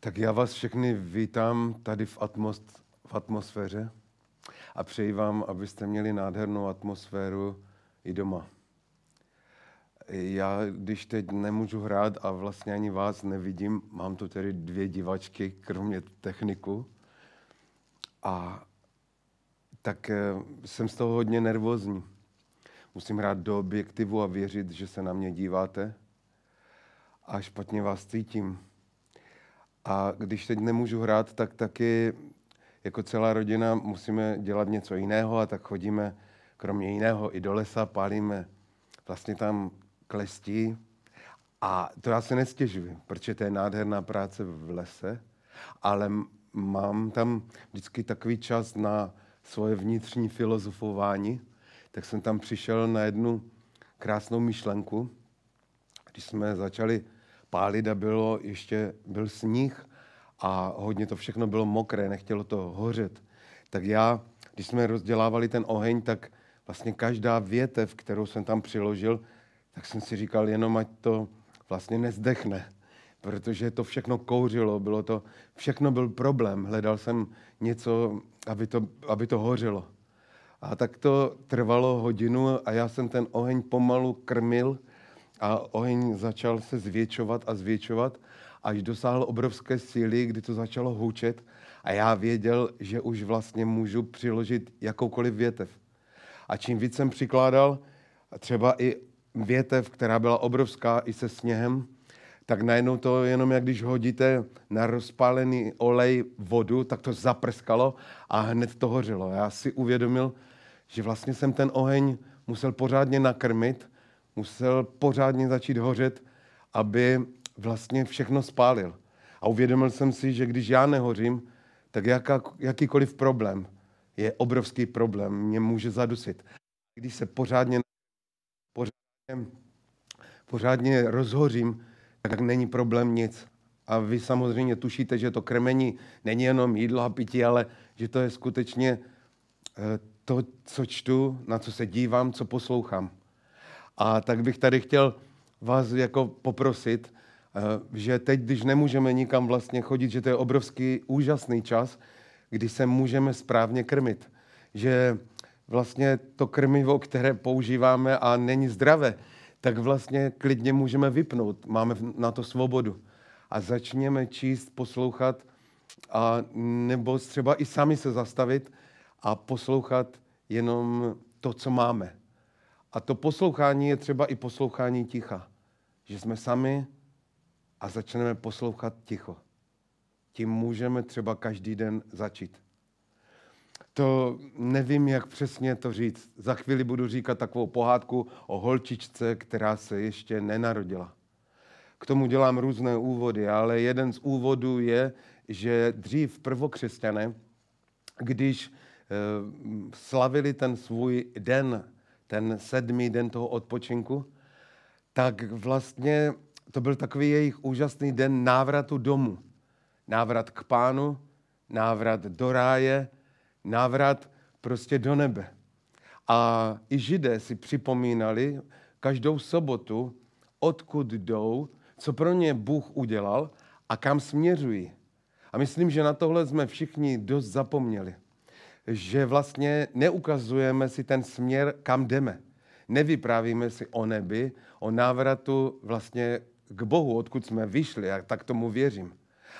Tak já vás všechny vítám tady v, atmos- v atmosféře a přeji vám, abyste měli nádhernou atmosféru i doma. Já, když teď nemůžu hrát a vlastně ani vás nevidím, mám tu tedy dvě divačky, kromě techniku. A tak eh, jsem z toho hodně nervózní. Musím hrát do objektivu a věřit, že se na mě díváte. A špatně vás cítím a když teď nemůžu hrát, tak taky jako celá rodina musíme dělat něco jiného a tak chodíme kromě jiného i do lesa, pálíme vlastně tam klestí. A to já se nestěžuji, protože to je nádherná práce v lese, ale mám tam vždycky takový čas na svoje vnitřní filozofování, tak jsem tam přišel na jednu krásnou myšlenku, když jsme začali pálida bylo, ještě byl sníh a hodně to všechno bylo mokré, nechtělo to hořet. Tak já, když jsme rozdělávali ten oheň, tak vlastně každá větev, kterou jsem tam přiložil, tak jsem si říkal jenom, ať to vlastně nezdechne, protože to všechno kouřilo, bylo to, všechno byl problém, hledal jsem něco, aby to, aby to hořilo. A tak to trvalo hodinu a já jsem ten oheň pomalu krmil a oheň začal se zvětšovat a zvětšovat, až dosáhl obrovské síly, kdy to začalo houčet a já věděl, že už vlastně můžu přiložit jakoukoliv větev. A čím víc jsem přikládal, třeba i větev, která byla obrovská i se sněhem, tak najednou to jenom jak když hodíte na rozpálený olej vodu, tak to zaprskalo a hned to hořilo. Já si uvědomil, že vlastně jsem ten oheň musel pořádně nakrmit, musel pořádně začít hořet, aby vlastně všechno spálil. A uvědomil jsem si, že když já nehořím, tak jaká, jakýkoliv problém je obrovský problém, mě může zadusit. Když se pořádně, pořádně, pořádně rozhořím, tak není problém nic. A vy samozřejmě tušíte, že to krmení není jenom jídlo a pití, ale že to je skutečně eh, to, co čtu, na co se dívám, co poslouchám. A tak bych tady chtěl vás jako poprosit, eh, že teď, když nemůžeme nikam vlastně chodit, že to je obrovský úžasný čas, kdy se můžeme správně krmit. Že vlastně to krmivo, které používáme a není zdravé, tak vlastně klidně můžeme vypnout. Máme na to svobodu. A začněme číst, poslouchat a nebo třeba i sami se zastavit a poslouchat jenom to, co máme. A to poslouchání je třeba i poslouchání ticha. Že jsme sami a začneme poslouchat ticho. Tím můžeme třeba každý den začít. To nevím, jak přesně to říct. Za chvíli budu říkat takovou pohádku o holčičce, která se ještě nenarodila. K tomu dělám různé úvody, ale jeden z úvodů je, že dřív prvokřesťané, když eh, slavili ten svůj den ten sedmý den toho odpočinku, tak vlastně to byl takový jejich úžasný den návratu domů. Návrat k pánu, návrat do ráje, návrat prostě do nebe. A i židé si připomínali každou sobotu, odkud jdou, co pro ně Bůh udělal a kam směřují. A myslím, že na tohle jsme všichni dost zapomněli že vlastně neukazujeme si ten směr, kam jdeme. Nevyprávíme si o nebi, o návratu vlastně k Bohu, odkud jsme vyšli, a tak tomu věřím.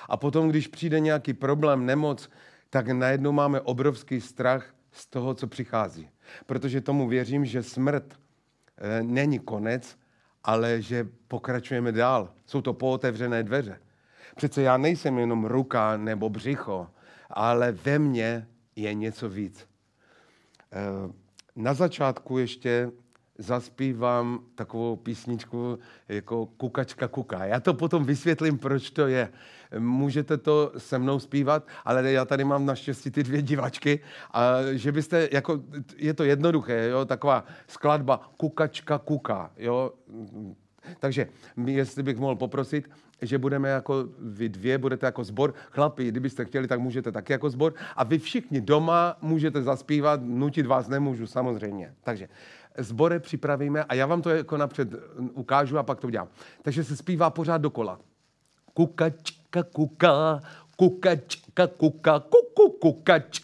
A potom, když přijde nějaký problém, nemoc, tak najednou máme obrovský strach z toho, co přichází. Protože tomu věřím, že smrt e, není konec, ale že pokračujeme dál. Jsou to pootevřené dveře. Přece já nejsem jenom ruka nebo břicho, ale ve mně je něco víc. Eh, na začátku ještě zaspívám takovou písničku jako Kukačka kuká. Já to potom vysvětlím, proč to je. Můžete to se mnou zpívat, ale já tady mám naštěstí ty dvě divačky. A že byste, jako, je to jednoduché, jo, taková skladba Kukačka kuká, jo. Takže jestli bych mohl poprosit, že budeme jako vy dvě, budete jako zbor. Chlapi, kdybyste chtěli, tak můžete taky jako zbor. A vy všichni doma můžete zaspívat, nutit vás nemůžu samozřejmě. Takže sbore připravíme a já vám to jako napřed ukážu a pak to udělám. Takže se zpívá pořád dokola. Kukačka, kuka, kukačka, kuka, kuku, kukač.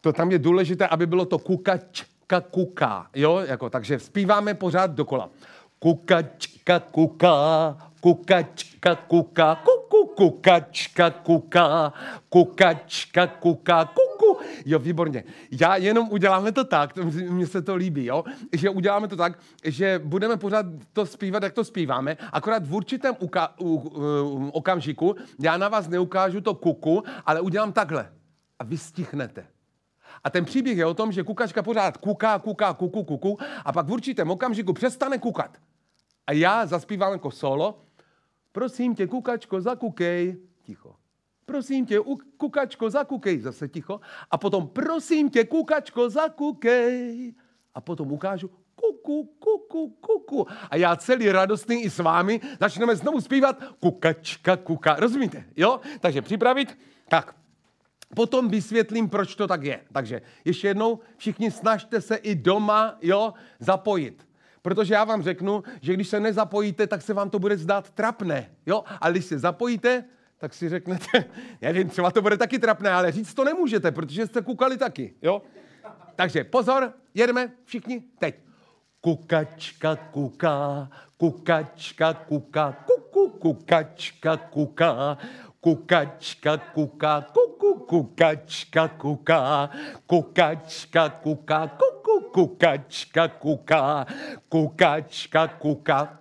To tam je důležité, aby bylo to kukačka, kuka. Jo, jako, takže zpíváme pořád dokola. Kukačka, kuka, kukačka, kuka, kuku, kukačka, kuka, kukačka, kuka, kuku. Jo, výborně. Já jenom uděláme to tak, mně se to líbí, jo, že uděláme to tak, že budeme pořád to zpívat, jak to zpíváme, akorát v určitém uka- u, u, okamžiku já na vás neukážu to kuku, ale udělám takhle a vy stichnete. A ten příběh je o tom, že kukačka pořád kuká, kuká, kuku, kuku a pak v určitém okamžiku přestane kukat. A já zaspívám jako solo Prosím tě, kukačko, zakukej. Ticho. Prosím tě, u, kukačko, zakukej. Zase ticho. A potom, prosím tě, kukačko, zakukej. A potom ukážu, kuku, kuku, kuku. A já celý radostný i s vámi začneme znovu zpívat kukačka, kuka. Rozumíte? Jo? Takže připravit. Tak, Potom vysvětlím, proč to tak je. Takže ještě jednou, všichni snažte se i doma jo, zapojit. Protože já vám řeknu, že když se nezapojíte, tak se vám to bude zdát trapné. Jo? A když se zapojíte, tak si řeknete, nevím, třeba to bude taky trapné, ale říct to nemůžete, protože jste kukali taky. Jo? Takže pozor, jedeme všichni teď. Kukačka kuká, kukačka kuká, kuku kukačka kuká, kukačka kuká, kuku kukačka kuká, kukačka kuká, kuku kukačka kuká, kukačka kuká.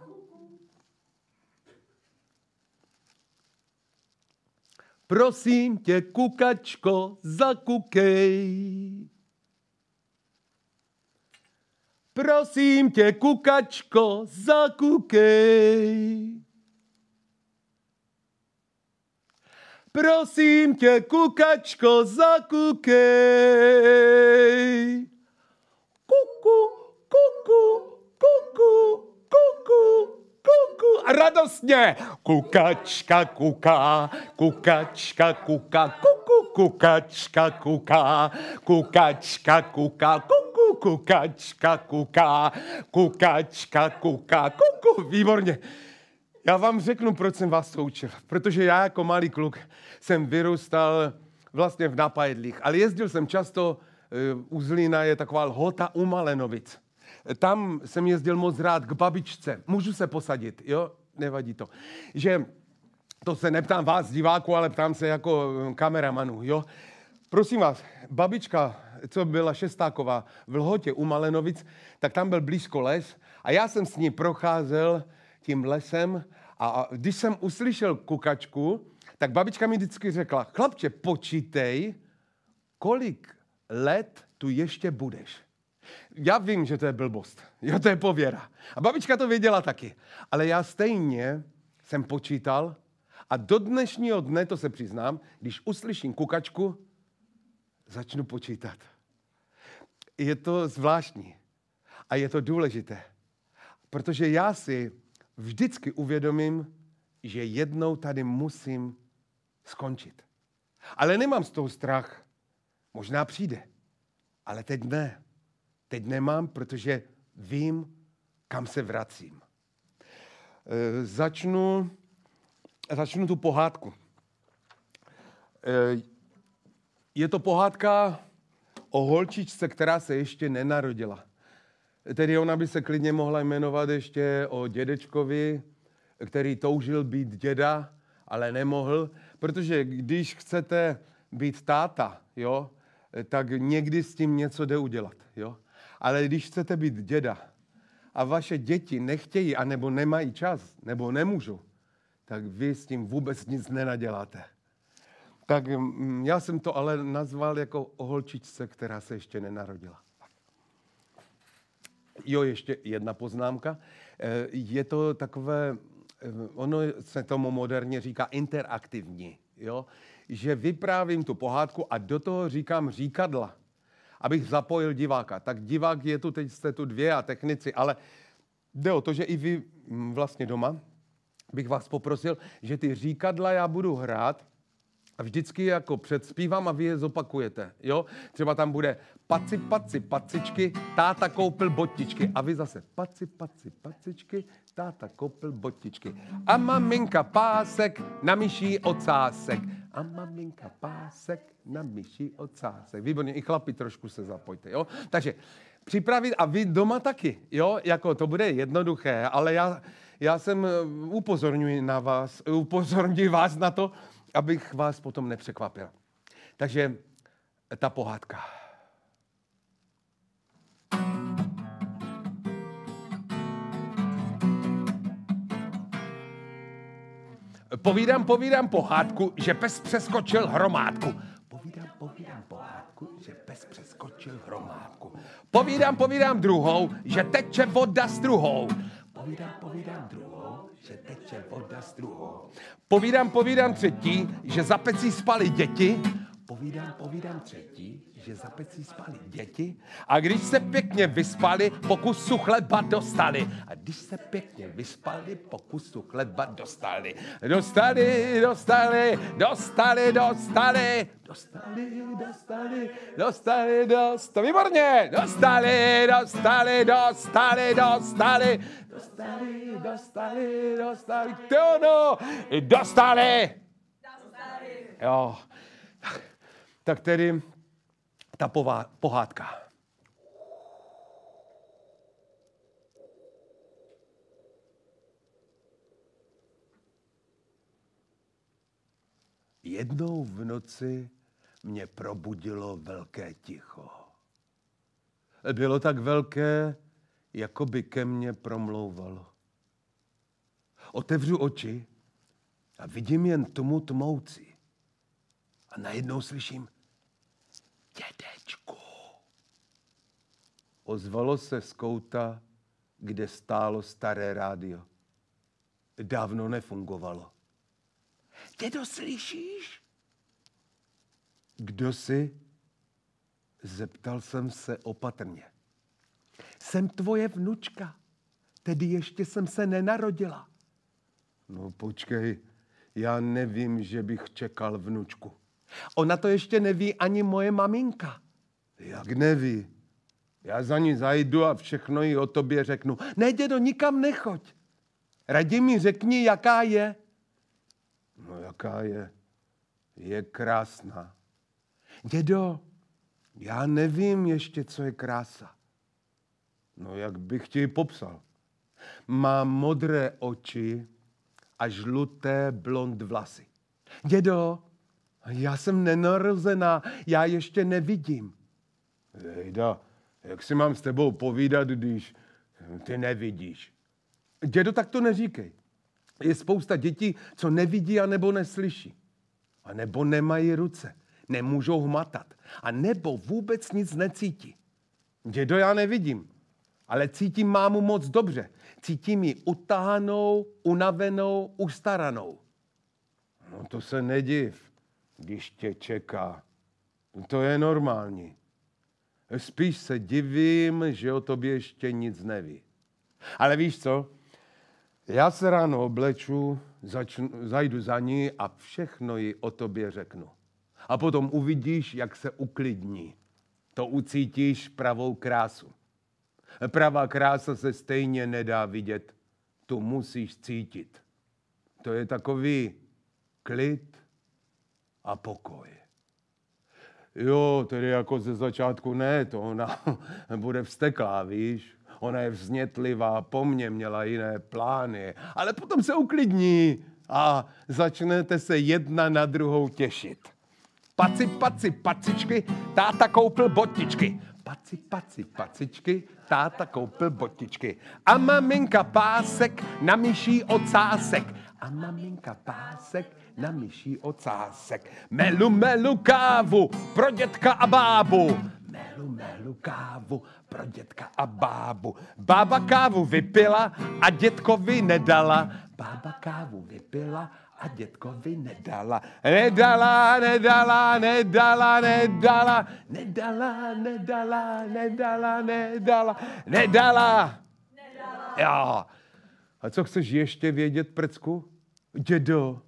Prosím tě, kukačko, zakukej. Prosím tě, kukačko, zakukej. Prosím tě, kukačko, zakukej. radostně. Kukačka kuká, kukačka kuká, kuku kukačka kuká, kukačka kuká, kuku kukačka kuká, kukačka kuká, kuku, výborně. Já vám řeknu, proč jsem vás to učil. Protože já jako malý kluk jsem vyrůstal vlastně v napajedlích, ale jezdil jsem často, eh, u Zlína je taková lhota u Malenovic tam jsem jezdil moc rád k babičce. Můžu se posadit, jo? Nevadí to. Že to se neptám vás, diváku, ale ptám se jako eh, kameramanů, jo? Prosím vás, babička, co byla Šestáková v Lhotě u Malenovic, tak tam byl blízko les a já jsem s ní procházel tím lesem a když jsem uslyšel kukačku, tak babička mi vždycky řekla, chlapče, počítej, kolik let tu ještě budeš. Já vím, že to je blbost. Jo, to je pověra. A babička to věděla taky. Ale já stejně jsem počítal a do dnešního dne, to se přiznám, když uslyším kukačku, začnu počítat. Je to zvláštní a je to důležité, protože já si vždycky uvědomím, že jednou tady musím skončit. Ale nemám z toho strach. Možná přijde, ale teď ne. Teď nemám, protože vím, kam se vracím. Eh, začnu, začnu tu pohádku. Eh, je to pohádka o holčičce, která se ještě nenarodila. Tedy ona by se klidně mohla jmenovat ještě o dědečkovi, který toužil být děda, ale nemohl, protože když chcete být táta, jo, tak někdy s tím něco jde udělat. Jo? Ale když chcete být děda a vaše děti nechtějí, anebo nemají čas, nebo nemůžou, tak vy s tím vůbec nic nenaděláte. Tak mm, já jsem to ale nazval jako o holčičce, která se ještě nenarodila. Jo, ještě jedna poznámka. Eh, je to takové, eh, ono se tomu moderně říká interaktivní, jo? že vyprávím tu pohádku a do toho říkám říkadla abych zapojil diváka. Tak divák je tu, teď jste tu dvě a technici, ale jde o to, že i vy mm, vlastně doma bych vás poprosil, že ty říkadla já budu hrát, a vždycky jako předspívám a vy je zopakujete, jo? Třeba tam bude paci, paci, pacičky, táta koupil botičky. A vy zase paci, paci, pacičky, táta koupil botičky. A maminka pásek na myší ocásek. A maminka pásek na myší ocásek. Výborně, i chlapi trošku se zapojte, jo? Takže připravit a vy doma taky, jo? Jako to bude jednoduché, ale já, já jsem eh, upozorňuji na vás, eh, upozorňuji vás na to, abych vás potom nepřekvapil. Takže eh, ta pohádka. Povídám, povídám pohádku, že pes přeskočil hromádku. Povídám, povídám pohádku, že pes přeskočil hromádku. Povídám, povídám druhou, že teče voda s druhou. Povídám, povídám druhou teče, teče voda z druhou. Povídám, povídám třetí, že za pecí spali děti Povídám, povídám třetí, že za pecí spali děti a když se pěkně vyspali, pokusu chleba dostali. A když se pěkně vyspali, pokusu chleba dostali. Dostali, dostali, dostali, dostali. Dostali, dostali, dostali, dostali. Výborně! Dostali, dostali, dostali, dostali. Dostali, dostali, dostali. ono! Dostali! Dostali. Jo tak tedy ta pová- pohádka. Jednou v noci mě probudilo velké ticho. Bylo tak velké, jako by ke mně promlouvalo. Otevřu oči a vidím jen tmu tmoucí A najednou slyším – dědečku. Ozvalo se z kouta, kde stálo staré rádio. Dávno nefungovalo. Dědo, slyšíš? Kdo jsi? Zeptal jsem se opatrně. Jsem tvoje vnučka, tedy ještě jsem se nenarodila. No počkej, já nevím, že bych čekal vnučku. Ona to ještě neví ani moje maminka. Jak neví? Já za ní zajdu a všechno jí o tobě řeknu. Ne, dědo, nikam nechoď. Raději mi řekni, jaká je. No, jaká je? Je krásná. Dědo, já nevím ještě, co je krása. No, jak bych ti ji popsal? Má modré oči a žluté blond vlasy. Dědo, já jsem nenarozená, já ještě nevidím. Jejda, jak si mám s tebou povídat, když ty nevidíš? Dědo, tak to neříkej. Je spousta dětí, co nevidí a nebo neslyší. A nebo nemají ruce, nemůžou hmatat. A nebo vůbec nic necítí. Dědo, já nevidím, ale cítím mámu moc dobře. Cítím ji utáhanou, unavenou, ustaranou. No to se nediv když tě čeká. No, to je normální. Spíš se divím, že o tobě ještě nic neví. Ale víš co? Já se ráno obleču, začnu, zajdu za ní a všechno ji o tobě řeknu. A potom uvidíš, jak se uklidní. To ucítíš pravou krásu. Pravá krása se stejně nedá vidět. Tu musíš cítit. To je takový klid, a pokoj. Jo, tedy jako ze začátku ne, to ona bude vsteklá, víš. Ona je vznětlivá, po mně měla jiné plány. Ale potom se uklidní a začnete se jedna na druhou těšit. Paci, paci, pacičky, táta koupil botičky. Paci, paci, pacičky, táta koupil botičky. A maminka pásek na myší ocásek a maminka pásek na myší ocásek. Melu, melu kávu pro dětka a bábu. Melu, melu kávu pro dětka a bábu. Bába kávu vypila a dětkovi nedala. Bába kávu vypila a dětkovi nedala. Nedala, nedala, nedala, nedala, nedala, nedala, nedala, nedala, nedala. Nedala. Jo. A co chceš ještě vědět, prcku? Dědo,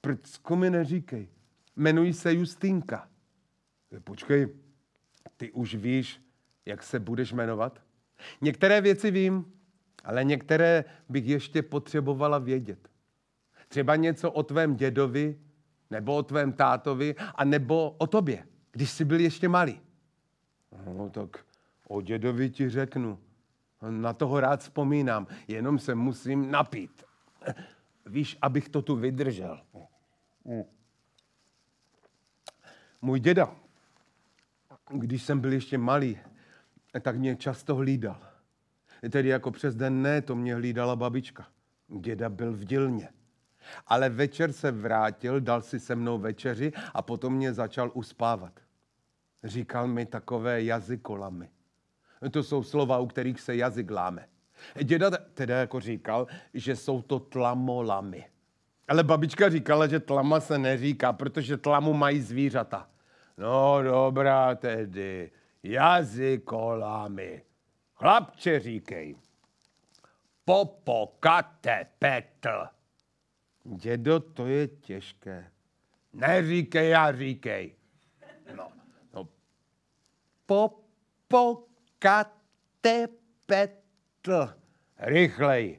prcku mi neříkej. Jmenuji se Justinka. E, počkej, ty už víš, jak se budeš jmenovat? Některé věci vím, ale některé bych ještě potřebovala vědět. Třeba něco o tvém dědovi, nebo o tvém tátovi, a nebo o tobě, když jsi byl ještě malý. No tak o dědovi ti řeknu, na toho rád vzpomínám, jenom se musím napít. Víš, abych to tu vydržel. Můj děda, když jsem byl ještě malý, tak mě často hlídal. Tedy jako přes den ne, to mě hlídala babička. Děda byl v dílně. Ale večer se vrátil, dal si se mnou večeři a potom mě začal uspávat. Říkal mi takové jazykolamy. To jsou slova, u kterých se jazyk láme. Děda teda jako říkal, že jsou to tlamolamy. Ale babička říkala, že tlama se neříká, protože tlamu mají zvířata. No dobrá tedy, jazykolamy. Chlapče říkej, popokate petl. Dědo, to je těžké. Neříkej, já říkej. No, no. Popokate katepetl. Rychlej.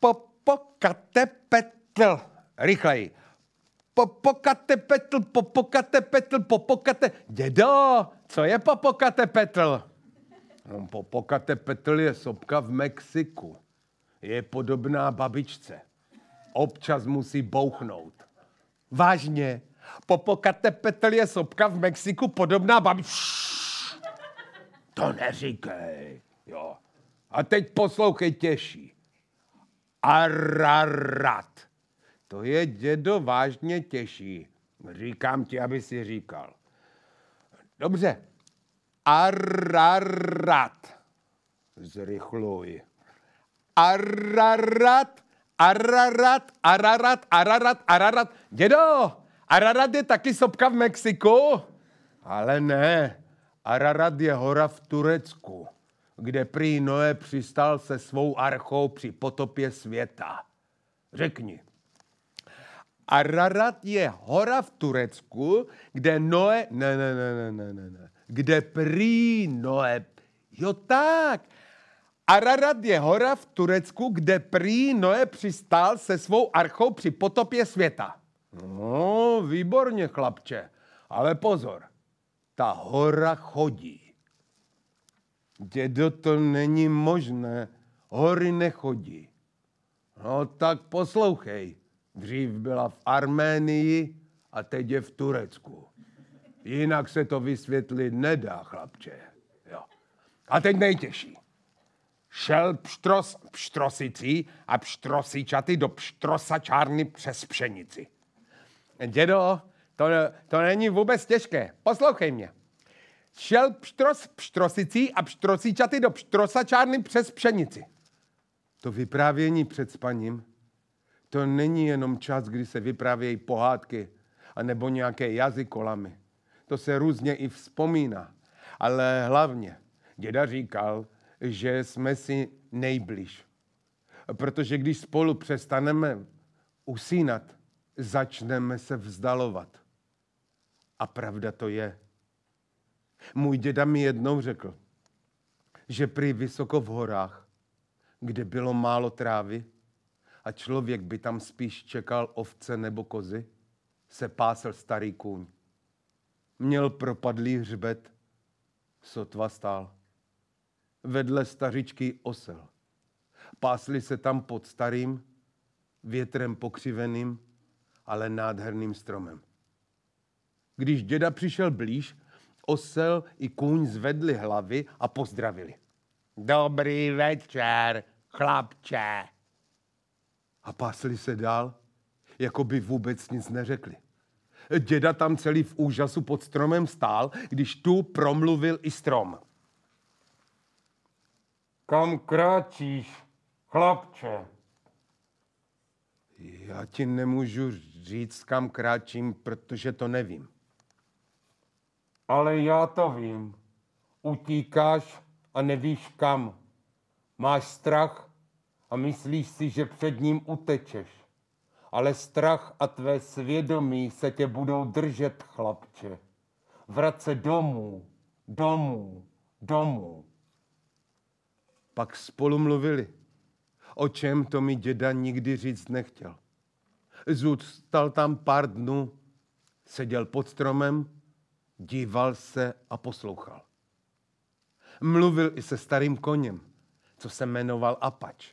Popokatepetl. Rychlej. Popokatepetl, popokatepetl, popokate... Dědo, co je popokatepetl? No, popokatepetl je sopka v Mexiku. Je podobná babičce. Občas musí bouchnout. Vážně. Popokatepetl je sopka v Mexiku podobná babičce to neříkej. Jo. A teď poslouchej těžší. Ararat. To je dědo vážně těžší. Říkám ti, aby si říkal. Dobře. Ararat. Zrychluj. Ararat, ararat, ararat, ararat, ararat. Dědo, ararat je taky sopka v Mexiku? Ale ne, Ararat je hora v Turecku, kde prý Noé přistál se svou archou při potopě světa. Řekni. Ararat je hora v Turecku, kde Noé... Ne, ne, ne, ne, ne, ne. Kde prý Noé... Jo tak. Ararat je hora v Turecku, kde prý Noé přistál se svou archou při potopě světa. No, výborně, chlapče. Ale pozor ta hora chodí. Dědo, to není možné, hory nechodí. No tak poslouchej, dřív byla v Arménii a teď je v Turecku. Jinak se to vysvětlit nedá, chlapče. Jo. A teď nejtěžší. Šel pštros pštrosicí a pštrosičaty do pštrosačárny přes pšenici. Dědo, to, to není vůbec těžké. Poslouchej mě. Šel pštros pštrosicí a pštrosíčaty do pštrosačárny přes pšenici. To vyprávění před spaním, to není jenom čas, kdy se vyprávějí pohádky nebo nějaké jazykolamy. To se různě i vzpomíná. Ale hlavně děda říkal, že jsme si nejbliž. Protože když spolu přestaneme usínat, začneme se vzdalovat. A pravda to je. Můj děda mi jednou řekl, že prý vysoko v horách, kde bylo málo trávy a člověk by tam spíš čekal ovce nebo kozy, se pásel starý kůň. Měl propadlý hřbet, sotva stál. Vedle stařičky osel. Pásli se tam pod starým, větrem pokřiveným, ale nádherným stromem. Když děda přišel blíž, osel i kůň zvedli hlavy a pozdravili. Dobrý večer, chlapče. A pásli se dál, jako by vůbec nic neřekli. Děda tam celý v úžasu pod stromem stál, když tu promluvil i strom. Kam kráčíš, chlapče? Já ti nemůžu říct, kam kráčím, protože to nevím. Ale já to vím. Utíkáš a nevíš kam. Máš strach a myslíš si, že před ním utečeš. Ale strach a tvé svědomí se tě budou držet, chlapče. Vrať se domů, domů, domů. Pak spolu mluvili, o čem to mi děda nikdy říct nechtěl. Zůstal tam pár dnů, seděl pod stromem, díval se a poslouchal. Mluvil i se starým koněm, co se jmenoval Apač.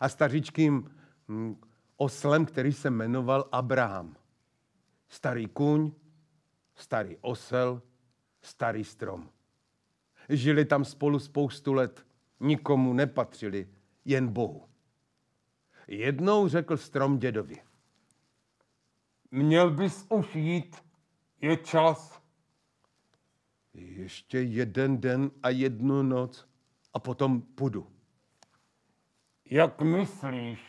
A staříčkým hm, oslem, který se jmenoval Abraham. Starý kůň, starý osel, starý strom. Žili tam spolu spoustu let, nikomu nepatřili, jen Bohu. Jednou řekl strom dědovi. Měl bys už jít, je čas ještě jeden den a jednu noc a potom půjdu. Jak myslíš?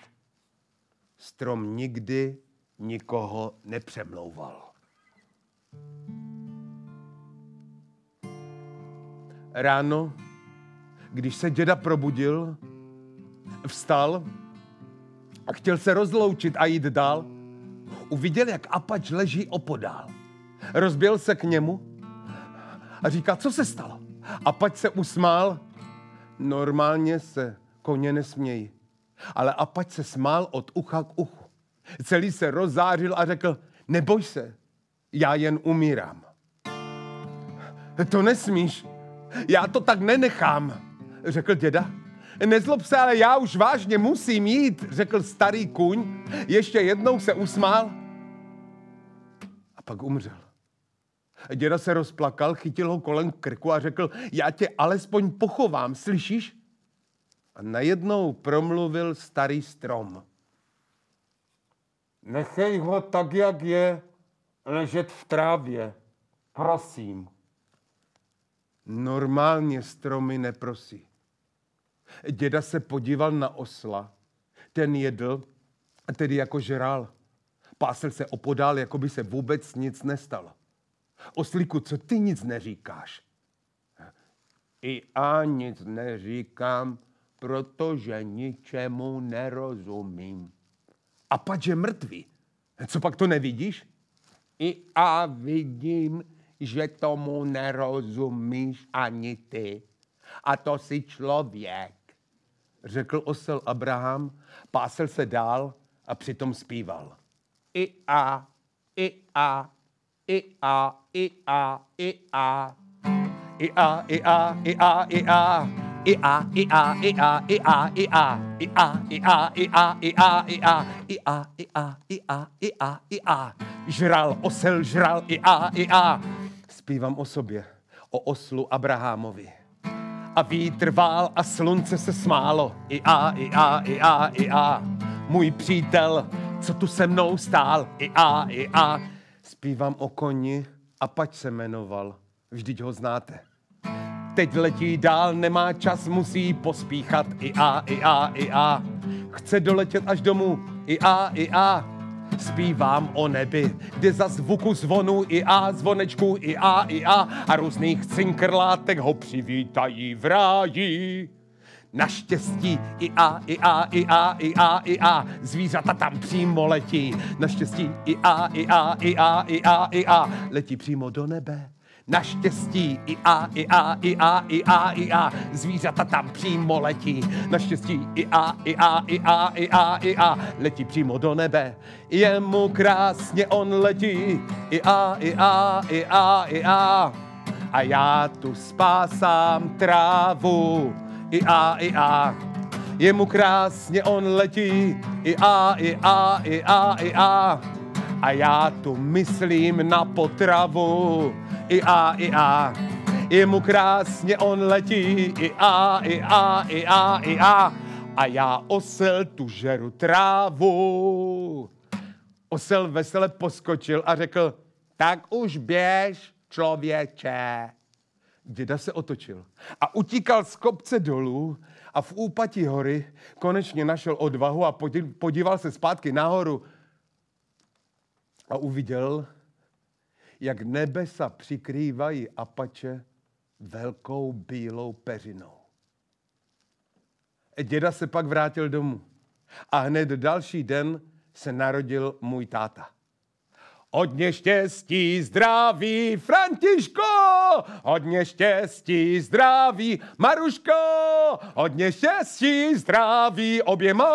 Strom nikdy nikoho nepřemlouval. Ráno, když se děda probudil, vstal a chtěl se rozloučit a jít dál, uviděl, jak Apač leží opodál. Rozběl se k němu a říká, co se stalo? A pať se usmál, normálně se koně nesmějí, ale a pať se smál od ucha k uchu. Celý se rozářil a řekl, neboj se, já jen umírám. To nesmíš, já to tak nenechám, řekl děda. Nezlob se, ale já už vážně musím jít, řekl starý kůň. Ještě jednou se usmál a pak umřel. Děda se rozplakal, chytil ho kolem krku a řekl, já tě alespoň pochovám, slyšíš? A najednou promluvil starý strom. Nechej ho tak, jak je, ležet v trávě. Prosím. Normálně stromy neprosí. Děda se podíval na osla. Ten jedl, tedy jako žral, Pásil se opodál, jako by se vůbec nic nestalo. Oslíku, co ty nic neříkáš? I já nic neříkám, protože ničemu nerozumím. A pak je mrtvý. Co pak to nevidíš? I já vidím, že tomu nerozumíš ani ty. A to si člověk, řekl osel Abraham, pásel se dál a přitom zpíval. I a, i a, i a, i a, i a. I a, i a, i a, i a. I a, i a, i a, i a, i a. I a, i a, i a, i a, i a. I a, i a, i a, i a, i a. Žral, osel, žral, i a, i a. Zpívám o sobě, o oslu Abrahamovi a vítr vál a slunce se smálo. I a, i a, i a, i a. Můj přítel, co tu se mnou stál. I a, i a. Zpívám o koni a pač se jmenoval, vždyť ho znáte. Teď letí dál, nemá čas, musí pospíchat i a, i a, i a. Chce doletět až domů, i a, i a. Zpívám o nebi, kde za zvuku zvonu i a, zvonečku i a, i a a různých cinkrlátek ho přivítají v ráji. Naštěstí i a, i a, i a, i a, i a. Zvířata tam přímo letí. Naštěstí i a, i a, i a, i a, i a. Letí přímo do nebe. Naštěstí i a, i a, i a, i a, i a, zvířata tam přímo letí. Naštěstí i a, i a, i a, i a, i a, letí přímo do nebe. Je mu krásně on letí. I a, i a, i a, i a. A já tu spásám trávu i a, i a. Je mu krásně, on letí, i a, i a, i a, i a. A já tu myslím na potravu, i a, i a. Je mu krásně, on letí, i a, i a, i a, i a. A já osel tu žeru trávu. Osel vesele poskočil a řekl, tak už běž, člověče děda se otočil a utíkal z kopce dolů a v úpatí hory konečně našel odvahu a podíval se zpátky nahoru a uviděl, jak nebesa přikrývají apače velkou bílou peřinou. Děda se pak vrátil domů a hned další den se narodil můj táta. Hodně štěstí, zdraví, Františko! Hodně štěstí, zdraví, Maruško! Hodně štěstí, zdraví oběma!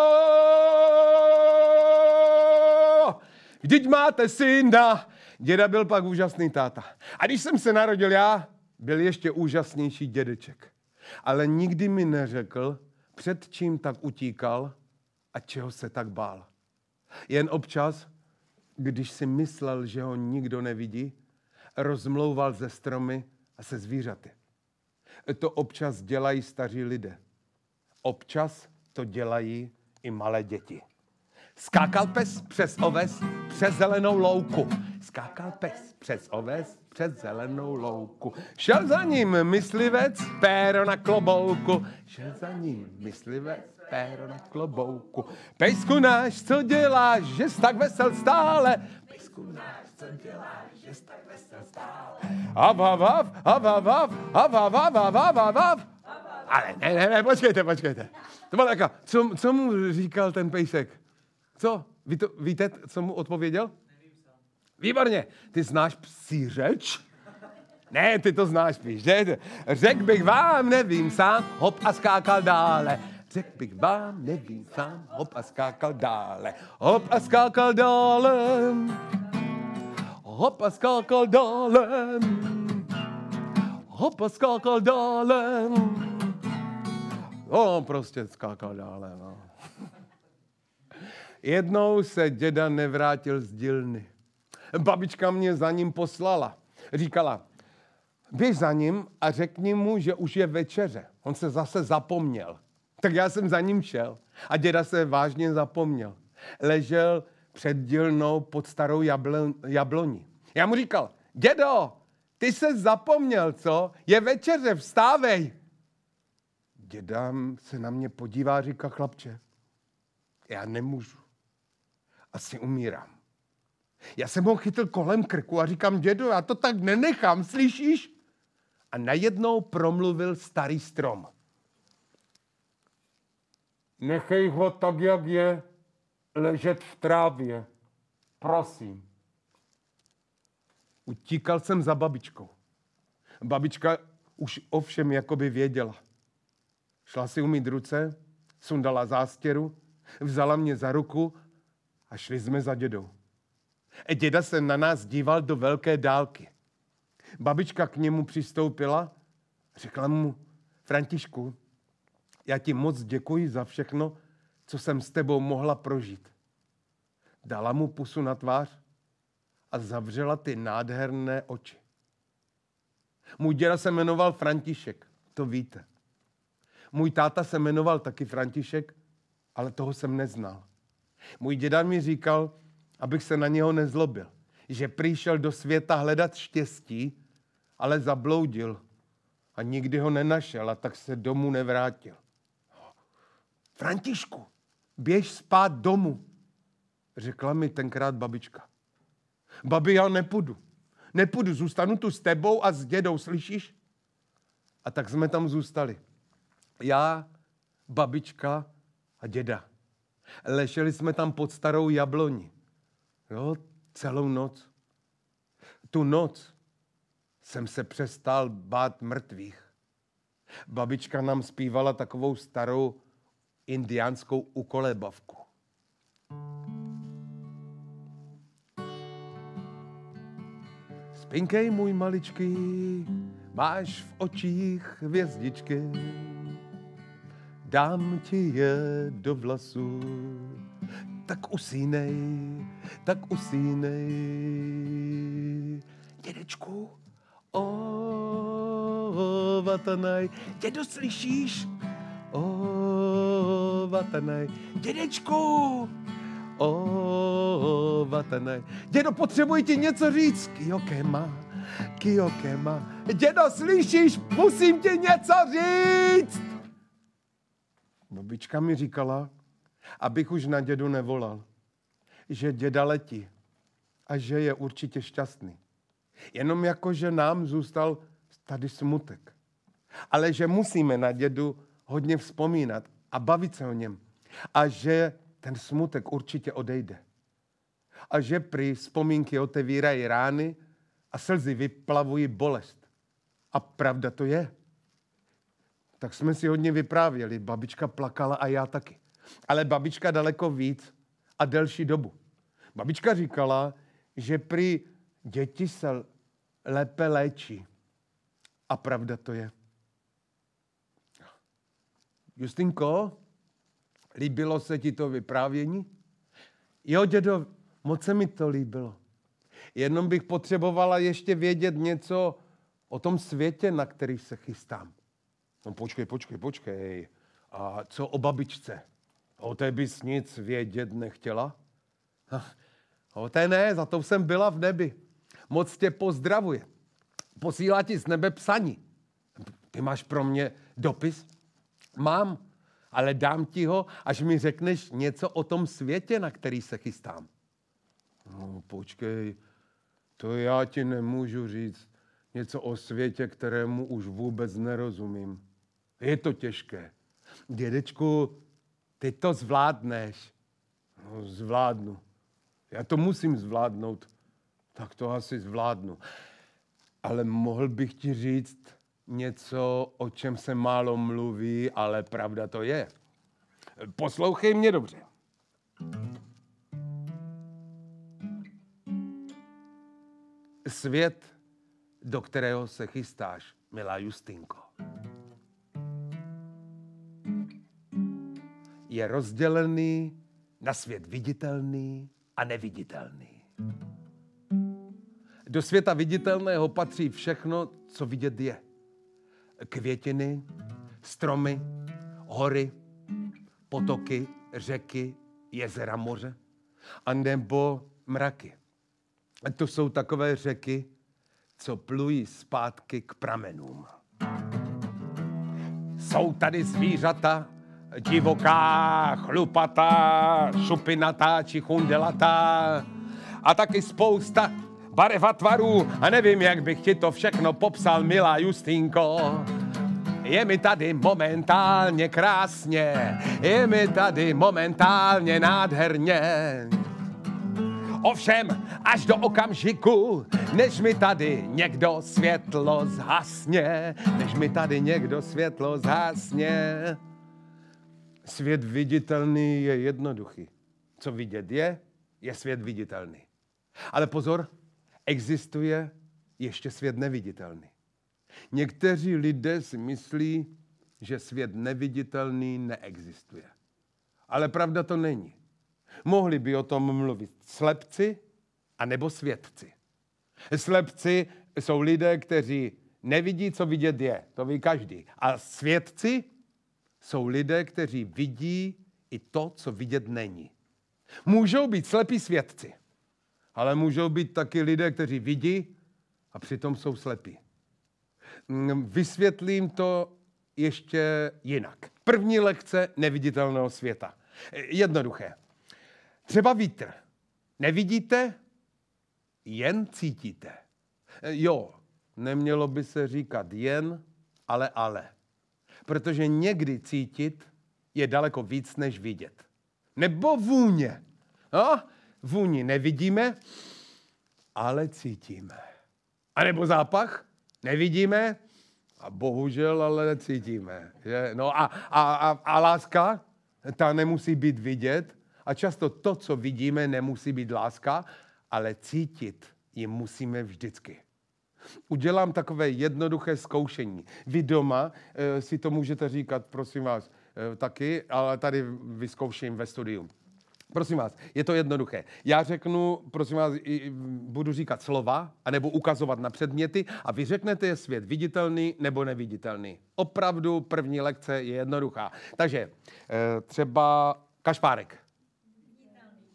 Vždyť máte syna! Děda byl pak úžasný táta. A když jsem se narodil já, byl ještě úžasnější dědeček. Ale nikdy mi neřekl, před čím tak utíkal a čeho se tak bál. Jen občas když si myslel, že ho nikdo nevidí, rozmlouval ze stromy a se zvířaty. To občas dělají staří lidé. Občas to dělají i malé děti. Skákal pes přes oves, přes zelenou louku. Skákal pes přes oves, přes zelenou louku. Šel za ním myslivec, péro na klobouku. Šel za ním myslivec, péro na klobouku. Pejsku náš, co děláš, že jsi tak vesel stále? Pejsku náš, co děláš, že jsi tak vesel stále? Hav, hav, hav, hav, hav, hav, hav, hav, hav, hav, hav, hav, Ale ne, ne, ne, počkejte, počkejte. To byla co, co mu říkal ten pejsek? Co? Ví to, víte, co mu odpověděl? Výborně. Ty znáš psí řeč? Ne, ty to znáš spíš, že? Řekl bych vám, nevím sám, hop a skákal dále řekl bych vám, nevím sám, hop a skákal dále, hop a skákal dále, hop a skákal dále, hop a skákal dále. No, prostě skákal dále, no. Jednou se děda nevrátil z dílny. Babička mě za ním poslala. Říkala, běž za ním a řekni mu, že už je večeře. On se zase zapomněl. Tak já jsem za ním šel a děda se vážně zapomněl. Ležel před dílnou pod starou jabloni. Já mu říkal, dědo, ty se zapomněl, co? Je večeře, vstávej. Děda se na mě podívá a říká, chlapče, já nemůžu. Asi umírám. Já jsem ho chytil kolem krku a říkám, dědo, já to tak nenechám, slyšíš? A najednou promluvil starý strom. Nechej ho tak, jak je, ležet v trávě. Prosím. Utíkal jsem za babičkou. Babička už ovšem jakoby věděla. Šla si umýt ruce, sundala zástěru, vzala mě za ruku a šli jsme za dědou. E, děda se na nás díval do velké dálky. Babička k němu přistoupila, řekla mu, Františku, já ti moc děkuji za všechno, co jsem s tebou mohla prožít. Dala mu pusu na tvář a zavřela ty nádherné oči. Můj děda se jmenoval František, to víte. Můj táta se jmenoval taky František, ale toho jsem neznal. Můj děda mi říkal, abych se na něho nezlobil, že přišel do světa hledat štěstí, ale zabloudil a nikdy ho nenašel a tak se domů nevrátil. Františku, běž spát domů, řekla mi tenkrát babička. Babi, já nepůjdu. Nepůjdu, zůstanu tu s tebou a s dědou, slyšíš? A tak jsme tam zůstali. Já, babička a děda. Leželi jsme tam pod starou jabloni. Jo, celou noc. Tu noc jsem se přestal bát mrtvých. Babička nám zpívala takovou starou indiánskou ukolebavku. Spinkej můj maličký, máš v očích hvězdičky, dám ti je do vlasů. Tak usínej, tak usínej. Dědečku, o, o vatanaj, dědo slyšíš? O, vatenej. Dědečku! O, vatenej. Dědo, potřebuji ti něco říct. Kyokema, kyokema. Dědo, slyšíš? Musím ti něco říct! Babička mi říkala, abych už na dědu nevolal. Že děda letí a že je určitě šťastný. Jenom jako, že nám zůstal tady smutek. Ale že musíme na dědu hodně vzpomínat a bavit se o něm. A že ten smutek určitě odejde. A že při vzpomínky otevírají rány a slzy vyplavují bolest. A pravda to je. Tak jsme si hodně vyprávěli. Babička plakala a já taky. Ale babička daleko víc a delší dobu. Babička říkala, že při děti se lépe léčí. A pravda to je. Justinko, líbilo se ti to vyprávění? Jo, dědo, moc se mi to líbilo. Jenom bych potřebovala ještě vědět něco o tom světě, na který se chystám. No počkej, počkej, počkej. A co o babičce? O té bys nic vědět nechtěla? O té ne, za to jsem byla v nebi. Moc tě pozdravuje. Posílá ti z nebe psaní. Ty máš pro mě dopis? Mám, ale dám ti ho, až mi řekneš něco o tom světě, na který se chystám. No, počkej, to já ti nemůžu říct něco o světě, kterému už vůbec nerozumím. Je to těžké. Dědečku, ty to zvládneš. No, zvládnu. Já to musím zvládnout. Tak to asi zvládnu. Ale mohl bych ti říct něco, o čem se málo mluví, ale pravda to je. Poslouchej mě dobře. Svět, do kterého se chystáš, milá Justinko, je rozdělený na svět viditelný a neviditelný. Do světa viditelného patří všechno, co vidět je květiny, stromy, hory, potoky, řeky, jezera, moře, anebo mraky. A to jsou takové řeky, co plují zpátky k pramenům. Jsou tady zvířata, divoká, chlupatá, šupinatá či chundelatá a taky spousta barev a tvarů a nevím, jak bych ti to všechno popsal, milá Justínko. Je mi tady momentálně krásně, je mi tady momentálně nádherně. Ovšem, až do okamžiku, než mi tady někdo světlo zhasně, než mi tady někdo světlo zhasně. Svět viditelný je jednoduchý. Co vidět je, je svět viditelný. Ale pozor, existuje ještě svět neviditelný. Někteří lidé si myslí, že svět neviditelný neexistuje. Ale pravda to není. Mohli by o tom mluvit slepci a nebo svědci. Slepci jsou lidé, kteří nevidí, co vidět je. To ví každý. A svědci jsou lidé, kteří vidí i to, co vidět není. Můžou být slepí svědci ale můžou být taky lidé, kteří vidí a přitom jsou slepí. Mm, vysvětlím to ještě jinak. První lekce neviditelného světa. Jednoduché. Třeba vítr. Nevidíte, jen cítíte. Jo, nemělo by se říkat jen, ale ale. Protože někdy cítit je daleko víc než vidět. Nebo vůně. No? vůni nevidíme, ale cítíme. A nebo zápach nevidíme a bohužel ale cítíme. Že? No a, a, a, a láska, ta nemusí být vidět a často to, co vidíme, nemusí být láska, ale cítit ji musíme vždycky. Udělám takové jednoduché zkoušení. Vy doma e, si to můžete říkat, prosím vás, e, taky, ale tady vyzkouším ve studiu. Prosím vás, je to jednoduché. Já řeknu, prosím vás, budu říkat slova, anebo ukazovat na předměty a vy řeknete, je svět viditelný nebo neviditelný. Opravdu první lekce je jednoduchá. Takže eh, třeba kašpárek.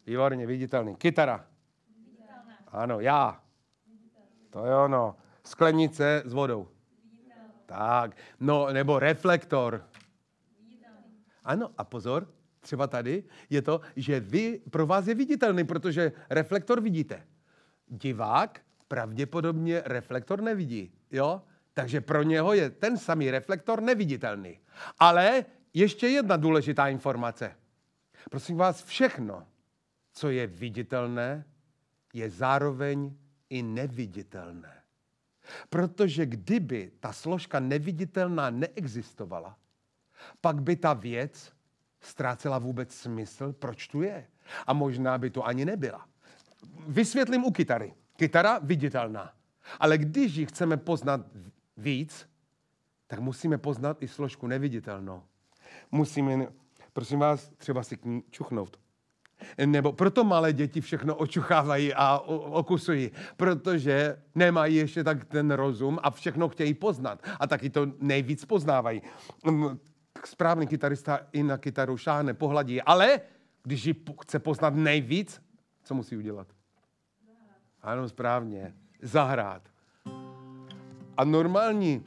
Výborně, viditelný. Kytara. Ano, já. To je ono. Sklenice s vodou. Tak, no, nebo reflektor. Ano, a pozor, třeba tady, je to, že vy, pro vás je viditelný, protože reflektor vidíte. Divák pravděpodobně reflektor nevidí, jo? Takže pro něho je ten samý reflektor neviditelný. Ale ještě jedna důležitá informace. Prosím vás, všechno, co je viditelné, je zároveň i neviditelné. Protože kdyby ta složka neviditelná neexistovala, pak by ta věc ztrácela vůbec smysl, proč tu je. A možná by to ani nebyla. Vysvětlím u kytary. Kytara viditelná. Ale když ji chceme poznat víc, tak musíme poznat i složku neviditelnou. Musíme, prosím vás, třeba si k ní čuchnout. Nebo proto malé děti všechno očuchávají a okusují, protože nemají ještě tak ten rozum a všechno chtějí poznat. A taky to nejvíc poznávají tak správný kytarista i na kytaru šáhne, pohladí. Ale když ji chce poznat nejvíc, co musí udělat? Ano, správně. Zahrát. A normální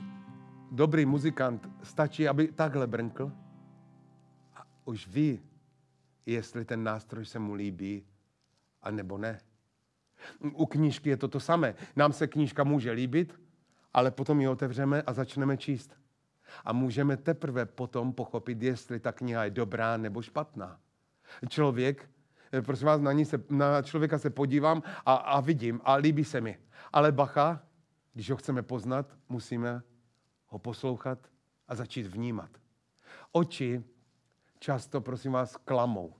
dobrý muzikant stačí, aby takhle brnkl a už ví, jestli ten nástroj se mu líbí a nebo ne. U knížky je to to samé. Nám se knížka může líbit, ale potom ji otevřeme a začneme číst. A můžeme teprve potom pochopit, jestli ta kniha je dobrá nebo špatná. Člověk, eh, prosím vás, na, ní se, na člověka se podívám a, a vidím a líbí se mi. Ale bacha, když ho chceme poznat, musíme ho poslouchat a začít vnímat. Oči často, prosím vás, klamou.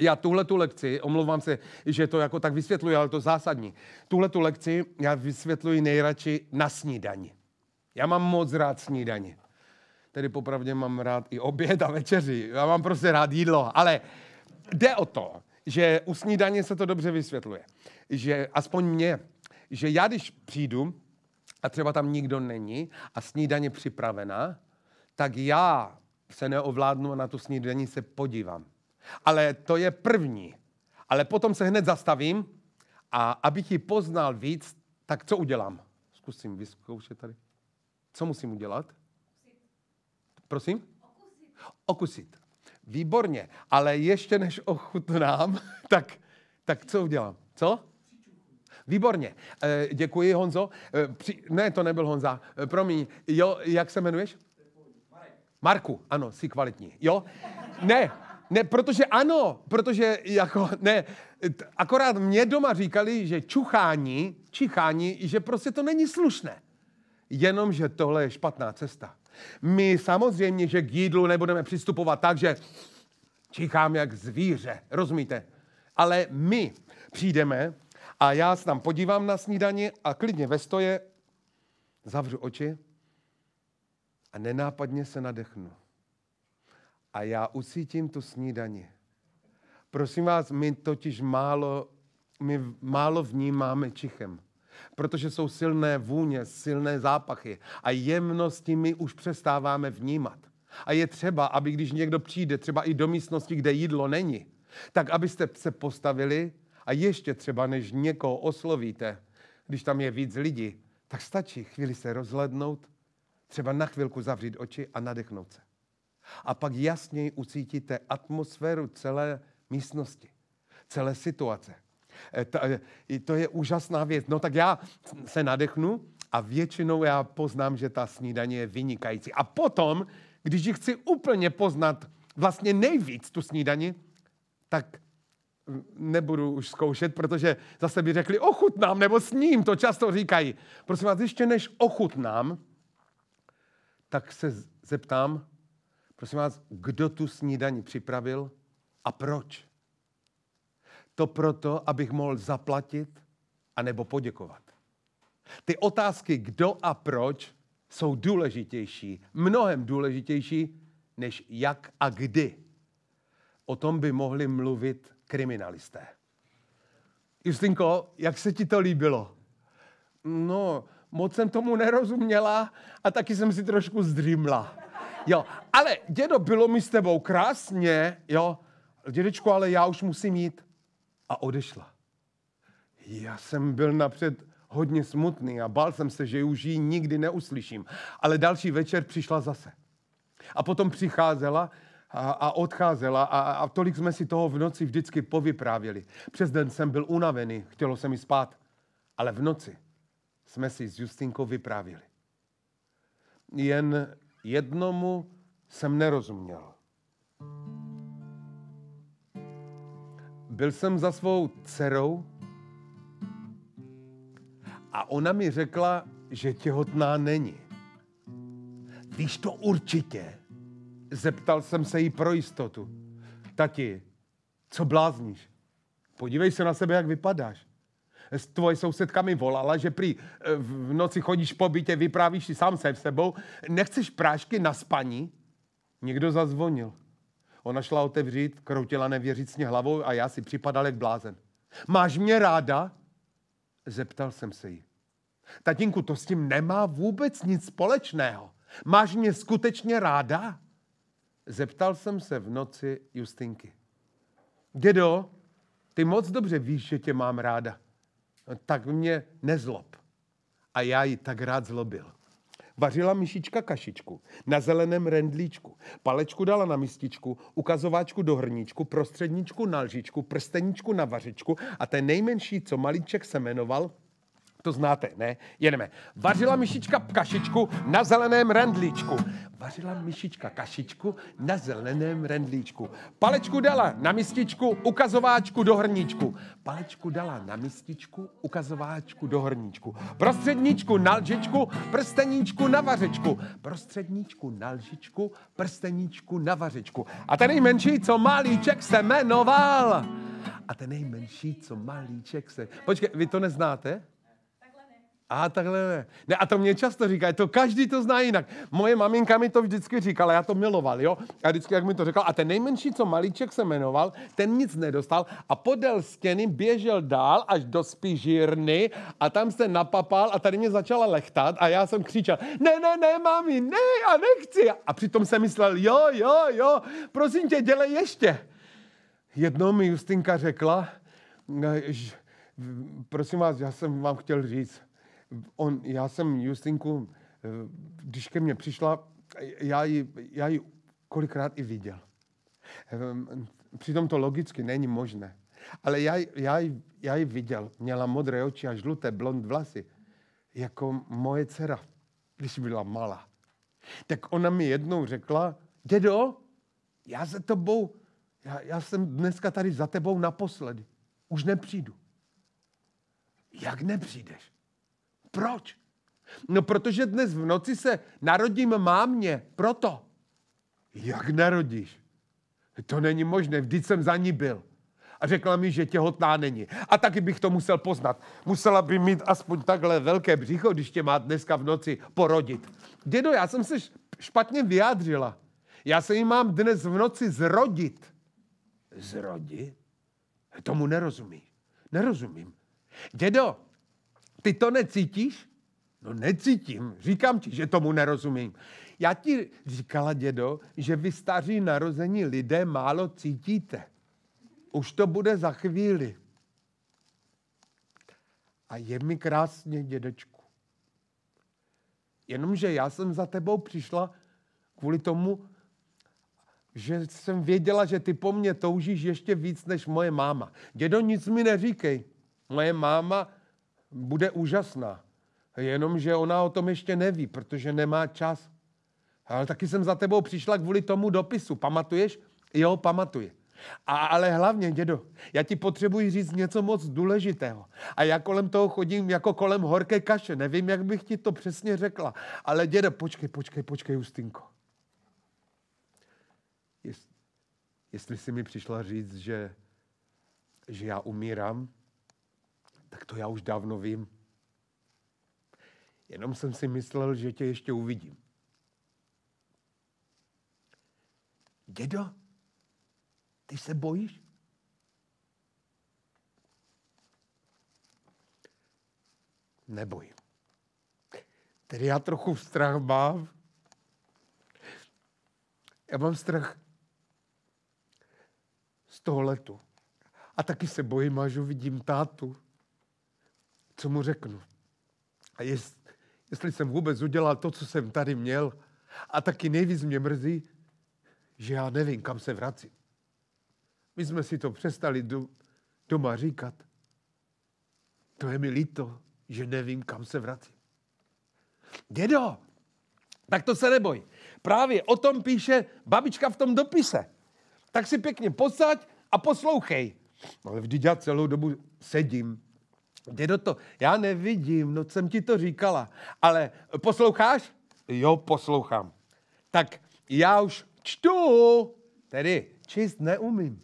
Já tuhle tu lekci, omlouvám se, že to jako tak vysvětluji, ale to zásadní. Tuhle tu lekci já vysvětluji nejradši na snídani. Já mám moc rád snídaně. Tedy popravdě mám rád i oběd a večeři. Já mám prostě rád jídlo. Ale jde o to, že u snídaně se to dobře vysvětluje. Že aspoň mě, že já když přijdu a třeba tam nikdo není a snídaně připravená, tak já se neovládnu a na tu snídaní se podívám. Ale to je první. Ale potom se hned zastavím a abych ji poznal víc, tak co udělám? Zkusím vyzkoušet tady. Co musím udělat? Prosím? Okusit. Výborně. Ale ještě než ochutnám, tak, tak co udělám? Co? Výborně. E, děkuji, Honzo. E, při... Ne, to nebyl Honza. E, promiň. Jo, jak se jmenuješ? Marku, ano, jsi kvalitní. Jo? Ne, ne, protože ano, protože jako, ne, akorát mě doma říkali, že čuchání, čichání, že prostě to není slušné. Jenomže tohle je špatná cesta. My samozřejmě, že k jídlu nebudeme přistupovat tak, že čichám jak zvíře, rozumíte? Ale my přijdeme a já se tam podívám na snídani a klidně ve stoje zavřu oči a nenápadně se nadechnu. A já ucítím tu snídani. Prosím vás, my totiž málo, my málo vnímáme čichem protože jsou silné vůně, silné zápachy a jemnosti my už přestáváme vnímat. A je třeba, aby když někdo přijde třeba i do místnosti, kde jídlo není, tak abyste se postavili a ještě třeba, než někoho oslovíte, když tam je víc lidí, tak stačí chvíli se rozhlednout, třeba na chvilku zavřít oči a nadechnout se. A pak jasněji ucítíte atmosféru celé místnosti, celé situace. Eh, to, eh, to je úžasná věc. No tak já se nadechnu a většinou já poznám, že ta snídaně je vynikající. A potom, když ji chci úplně poznat vlastně nejvíc, tu snídaně, tak mm, nebudu už zkoušet, protože zase by řekli ochutnám nebo sním, to často říkají. Prosím vás, ještě než ochutnám, tak se zeptám, prosím vás, kdo tu snídaní připravil a proč? To proto, abych mohl zaplatit anebo poděkovat. Ty otázky kdo a proč jsou důležitější, mnohem důležitější, než jak a kdy. O tom by mohli mluvit kriminalisté. Justinko, jak se ti to líbilo? No, moc jsem tomu nerozuměla a taky jsem si trošku zdřímla. Jo, ale dědo, bylo mi s tebou krásně, jo. Dědečku, ale já už musím jít a odešla. Já jsem byl napřed hodně smutný a bál jsem se, že už ji nikdy neuslyším. Ale další večer přišla zase. A potom přicházela a, a odcházela a, a tolik jsme si toho v noci vždycky povyprávěli. Přes den jsem byl unavený, chtělo se mi spát, ale v noci jsme si s Justinkou vyprávěli. Jen jednomu jsem nerozuměl. byl jsem za svou dcerou a ona mi řekla, že těhotná není. Víš to určitě? Zeptal jsem se jí pro jistotu. Tati, co blázníš? Podívej se na sebe, jak vypadáš. S tvoje sousedka mi volala, že prý eh, v noci chodíš po bytě, vyprávíš si sám se v sebou, nechceš prášky na spaní? Někdo zazvonil. Ona šla otevřít, kroutila nevěřícně hlavou a já si připadal jak blázen. Máš mě ráda? Zeptal jsem se jí. Tatínku, to s tím nemá vůbec nic společného. Máš mě skutečně ráda? Zeptal jsem se v noci Justinky. Dědo, ty moc dobře víš, že tě mám ráda. No, tak mě nezlob. A já ji tak rád zlobil. Vařila myšička kašičku na zeleném rendlíčku. Palečku dala na mističku, ukazováčku do hrníčku, prostředníčku na lžičku, prsteničku na vařičku a ten nejmenší, co malíček se jmenoval, to znáte, ne? Jedeme. Vařila myšička kašičku na zeleném rendlíčku. Vařila myšička kašičku na zeleném rendlíčku. Palečku dala na mističku, ukazováčku do hrníčku. Palečku dala na mističku, ukazováčku do hrníčku. Prostředníčku na lžičku, prsteníčku na vařečku. Prostředníčku na lžičku, prsteníčku na vařečku. A ten nejmenší, co malíček se jmenoval. A ten nejmenší, co malíček se... Počkej, vy to neznáte? A takhle ne. ne. A to mě často říká, to každý to zná jinak. Moje maminka mi to vždycky říkala, já to miloval, jo. A vždycky, jak mi to říkal, a ten nejmenší, co malíček se jmenoval, ten nic nedostal a podél stěny běžel dál až do spižírny a tam se napapal a tady mě začala lechtat a já jsem křičel, ne, ne, ne, mami, ne, a nechci. A přitom jsem myslel, jo, jo, jo, prosím tě, dělej ještě. Jednou mi Justinka řekla, no, prosím vás, já jsem vám chtěl říct, on, já jsem Justinku, eh, když ke mně přišla, já ji, já ji kolikrát i viděl. Ehm, přitom to logicky není možné. Ale já, já, já ji viděl. Měla modré oči a žluté blond vlasy. Jako moje dcera, když byla malá. Tak ona mi jednou řekla, dědo, já za tobou, já, já jsem dneska tady za tebou naposledy. Už nepřijdu. Jak nepřijdeš? Proč? No, protože dnes v noci se narodím mámě. Proto. Jak narodíš? To není možné, vždyť jsem za ní byl. A řekla mi, že těhotná není. A taky bych to musel poznat. Musela by mít aspoň takhle velké břicho, když tě má dneska v noci porodit. Dědo, já jsem se špatně vyjádřila. Já se jí mám dnes v noci zrodit. Zrodit? Tomu nerozumí. Nerozumím. Dědo, ty to necítíš? No necítím. Říkám ti, že tomu nerozumím. Já ti říkala, dědo, že vy staří narození lidé málo cítíte. Už to bude za chvíli. A je mi krásně, dědečku. Jenomže já jsem za tebou přišla kvůli tomu, že jsem věděla, že ty po mně toužíš ještě víc než moje máma. Dědo, nic mi neříkej. Moje máma bude úžasná. Jenomže ona o tom ještě neví, protože nemá čas. Ale taky jsem za tebou přišla kvůli tomu dopisu. Pamatuješ? Jo, pamatuji. A, ale hlavně, dědo, já ti potřebuji říct něco moc důležitého. A já kolem toho chodím jako kolem horké kaše. Nevím, jak bych ti to přesně řekla. Ale dědo, počkej, počkej, počkej, Justinko. Jest, jestli jsi mi přišla říct, že, že já umírám, tak to já už dávno vím. Jenom jsem si myslel, že tě ještě uvidím. Dědo, ty se bojíš? Nebojím. Tedy já trochu strach mám. Já mám strach z toho letu. A taky se bojím, až uvidím tátu co mu řeknu. A jest, jestli jsem vůbec udělal to, co jsem tady měl, a taky nejvíc mě mrzí, že já nevím, kam se vracím. My jsme si to přestali doma říkat. To je mi líto, že nevím, kam se vracím. Dědo, tak to se neboj. Právě o tom píše babička v tom dopise. Tak si pěkně posaď a poslouchej. Ale vždyť já celou dobu sedím. Jde do to. Já nevidím, no jsem ti to říkala. Ale posloucháš? Jo, poslouchám. Tak já už čtu, tedy čist neumím,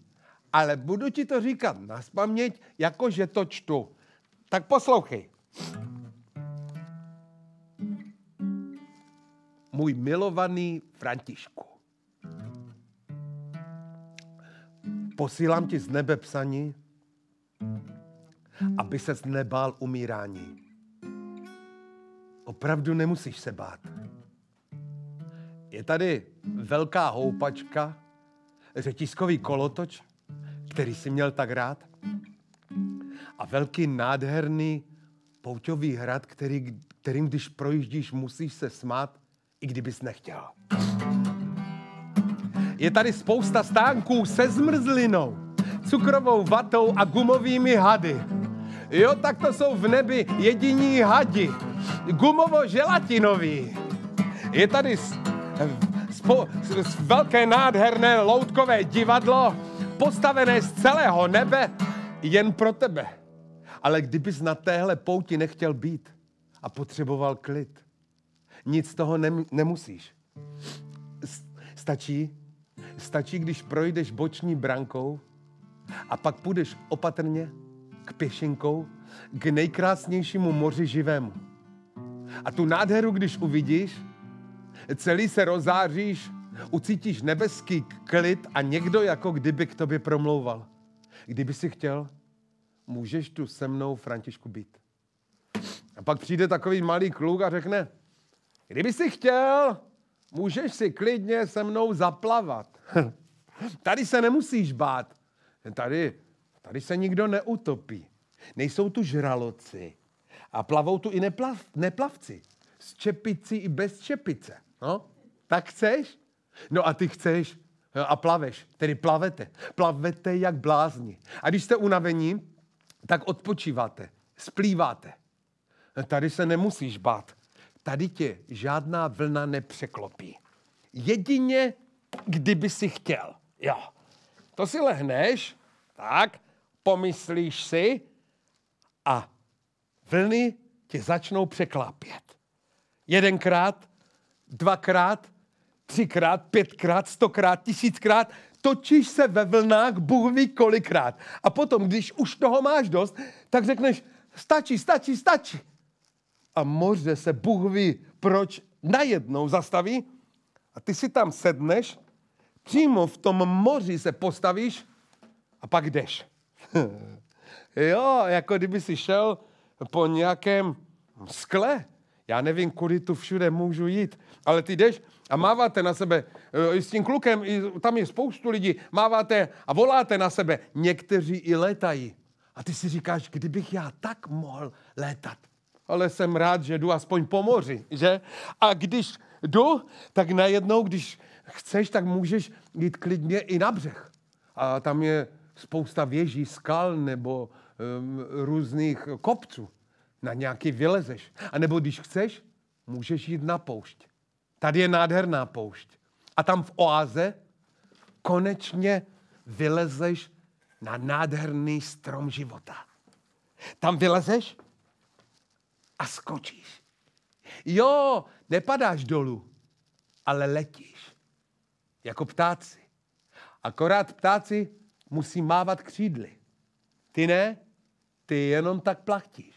ale budu ti to říkat na spaměť, jako že to čtu. Tak poslouchej. Můj milovaný Františku. Posílám ti z nebe psaní, hmm. aby ses nebál umírání. Opravdu nemusíš se bát. Je tady velká houpačka, řetiskový kolotoč, který si měl tak rád, a velký nádherný pouťový hrad, který, kterým, když projíždíš, musíš se smát, i kdybys nechtěl. Je tady spousta stánků se zmrzlinou, cukrovou vatou a gumovými hady. Jo, tak to jsou v nebi jediní hadi. Gumovo-želatinoví. Je tady spo, velké nádherné loutkové divadlo, postavené z celého nebe jen pro tebe. Ale kdybys na téhle pouti nechtěl být a potřeboval klid, nic toho nem, nemusíš. Stačí, stačí, když projdeš boční brankou a pak půjdeš opatrně k pěšinkou k nejkrásnějšímu moři živému. A tu nádheru, když uvidíš, celý se rozáříš, ucítíš nebeský klid a někdo jako kdyby k tobě promlouval. Kdyby si chtěl, můžeš tu se mnou, Františku, být. A pak přijde takový malý kluk a řekne, kdyby si chtěl, můžeš si klidně se mnou zaplavat. Tady se nemusíš bát. Tady Tady se nikdo neutopí. Nejsou tu žraloci. A plavou tu i neplav, neplavci. S čepicí i bez čepice. No? Tak chceš? No a ty chceš a plaveš, tedy plavete. Plavete jak blázni. A když jste unavení, tak odpočíváte, splýváte. Tady se nemusíš bát. Tady tě žádná vlna nepřeklopí. Jedině, kdyby si chtěl. Jo. To si lehneš, tak, pomyslíš si a vlny tě začnou překlápět. Jedenkrát, dvakrát, třikrát, pětkrát, stokrát, tisíckrát, točíš se ve vlnách, Bůh ví kolikrát. A potom, když už toho máš dost, tak řekneš, stačí, stačí, stačí. A moře se Bůh ví, proč najednou zastaví a ty si tam sedneš, přímo v tom moři se postavíš a pak jdeš. jo, jako kdyby si šel po nějakém skle. Já nevím, kudy tu všude můžu jít. Ale ty jdeš a máváte na sebe eh, i s tím klukem, i tam je spoustu lidí, máváte a voláte na sebe. Někteří i letají. A ty si říkáš, kdybych já tak mohl létat. Ale jsem rád, že jdu aspoň po moři, že? A když jdu, tak najednou, když chceš, tak můžeš jít klidně i na břeh. A tam je spousta věží, skal nebo um, různých kopců. Na nějaký vylezeš. A nebo když chceš, můžeš jít na poušť. Tady je nádherná poušť. A tam v oáze konečně vylezeš na nádherný strom života. Tam vylezeš a skočíš. Jo, nepadáš dolů, ale letíš. Jako ptáci. Akorát ptáci musí mávat křídly. Ty ne, ty jenom tak plachtíš.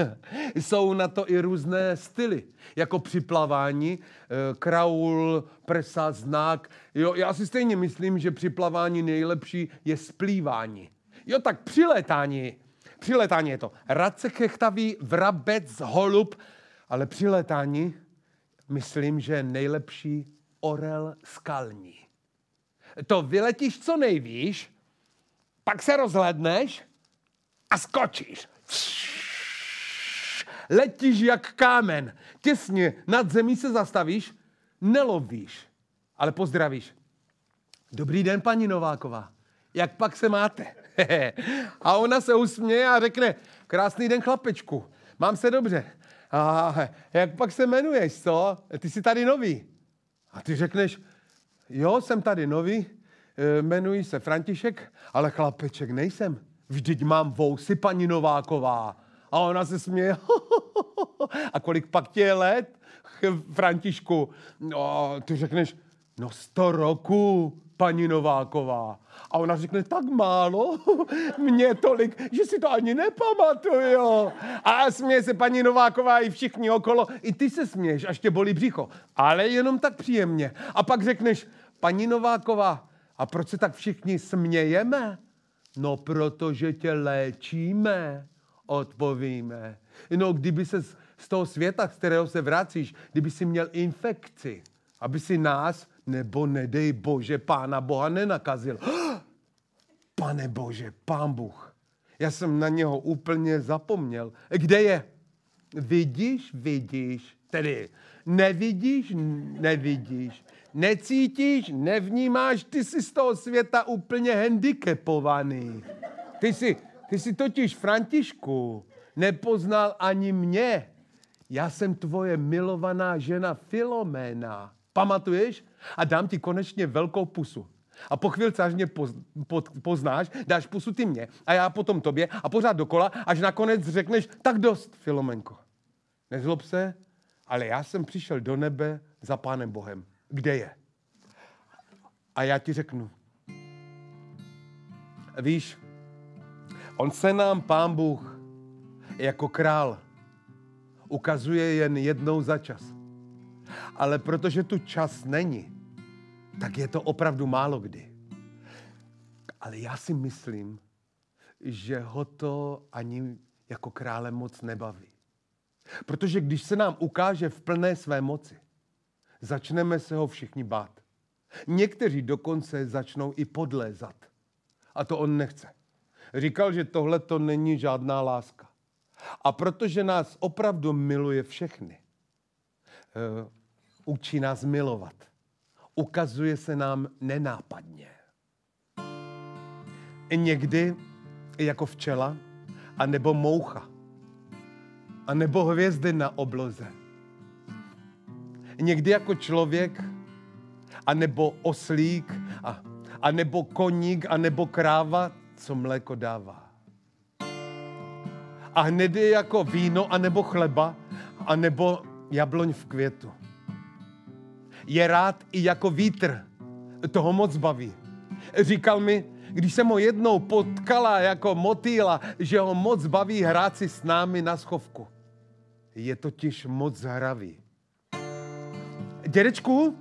Jsou na to i různé styly, jako připlavání, eh, kraul, prsa, znak. Jo, já si stejně myslím, že připlavání nejlepší je splývání. Jo, tak při Přilétání je to. Radce chechtavý, vrabec, holub, ale přilétání myslím, že nejlepší orel skalní. To vyletíš co nejvíš pak se rozhledneš a skočíš. Letíš jak kámen. Těsně nad zemí se zastavíš, nelobíš, ale pozdravíš. Dobrý den, paní Nováková. Jak pak se máte? a ona se usměje a řekne, krásný den, chlapečku. Mám se dobře. A jak pak se jmenuješ, co? Ty jsi tady nový. A ty řekneš, jo, jsem tady nový, Eh, jmenuji se František, ale chlapeček nejsem. Vždyť mám vousy, paní Nováková. A ona se směje. A kolik pak tě je let, Františku? No, ty řekneš, no sto roku, paní Nováková. A ona řekne, tak málo, mě tolik, že si to ani nepamatuju. A směje se paní Nováková i všichni okolo, i ty se směješ, až tě bolí břicho. Ale jenom tak příjemně. A pak řekneš, paní Nováková, a proč se tak všichni smějeme? No, protože tě léčíme, odpovíme. No, kdyby se z toho světa, z kterého se vracíš, kdyby si měl infekci, aby si nás, nebo nedej Bože, Pána Boha nenakazil. Pane Bože, Pán Bůh, já jsem na něho úplně zapomněl. Kde je? Vidíš, vidíš, tedy nevidíš, nevidíš necítíš, nevnímáš, ty jsi z toho světa úplně handicapovaný. Ty jsi, ty jsi totiž, Františku, nepoznal ani mě. Já jsem tvoje milovaná žena Filoména. Pamatuješ? A dám ti konečně velkou pusu. A po chvilce, až mě poz, po, poznáš, dáš pusu ty mě a já potom tobě a pořád dokola, až nakonec řekneš, tak dost, Filomenko. Nezlob se, ale já jsem přišel do nebe za Pánem Bohem kde je. A já ti řeknu, víš, on se nám, pán Bůh, jako král, ukazuje jen jednou za čas. Ale protože tu čas není, tak je to opravdu málo kdy. Ale já si myslím, že ho to ani jako krále moc nebaví. Protože když se nám ukáže v plné své moci, začneme se ho všichni bát. Někteří dokonce začnou i podlézat. A to on nechce. Říkal, že tohle to není žádná láska. A protože nás opravdu miluje všechny, eh, učí nás milovat. Ukazuje se nám nenápadně. Někdy jako včela, anebo moucha, anebo hvězdy na obloze někdy jako člověk, anebo oslík, a, anebo koník, anebo kráva, co mléko dává. A hned je jako víno, anebo chleba, anebo jabloň v květu. Je rád i jako vítr, toho moc baví. Říkal mi, když jsem ho jednou potkala jako motýla, že ho moc baví hrát si s námi na schovku. Je totiž moc hravý dědečku,